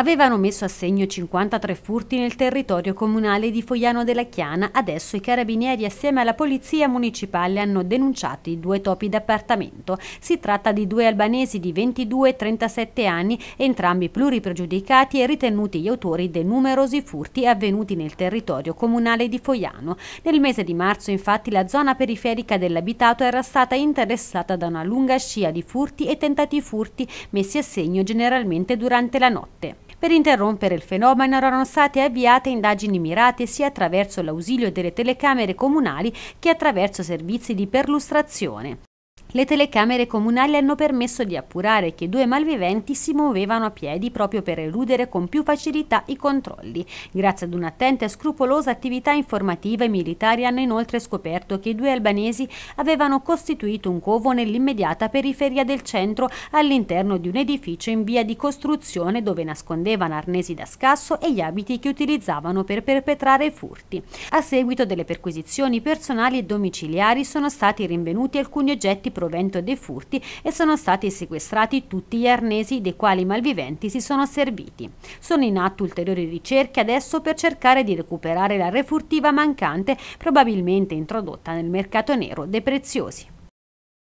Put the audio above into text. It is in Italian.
Avevano messo a segno 53 furti nel territorio comunale di Foiano della Chiana, adesso i carabinieri assieme alla polizia municipale hanno denunciato i due topi d'appartamento. Si tratta di due albanesi di 22 e 37 anni, entrambi pluripregiudicati e ritenuti gli autori dei numerosi furti avvenuti nel territorio comunale di Foiano. Nel mese di marzo infatti la zona periferica dell'abitato era stata interessata da una lunga scia di furti e tentati furti messi a segno generalmente durante la notte. Per interrompere il fenomeno erano state avviate indagini mirate sia attraverso l'ausilio delle telecamere comunali che attraverso servizi di perlustrazione. Le telecamere comunali hanno permesso di appurare che due malviventi si muovevano a piedi proprio per eludere con più facilità i controlli. Grazie ad un'attenta e scrupolosa attività informativa i militari hanno inoltre scoperto che i due albanesi avevano costituito un covo nell'immediata periferia del centro all'interno di un edificio in via di costruzione dove nascondevano arnesi da scasso e gli abiti che utilizzavano per perpetrare furti. A seguito delle perquisizioni personali e domiciliari sono stati rinvenuti alcuni oggetti provento dei furti e sono stati sequestrati tutti gli arnesi dei quali i malviventi si sono serviti. Sono in atto ulteriori ricerche adesso per cercare di recuperare la refurtiva mancante probabilmente introdotta nel mercato nero dei preziosi.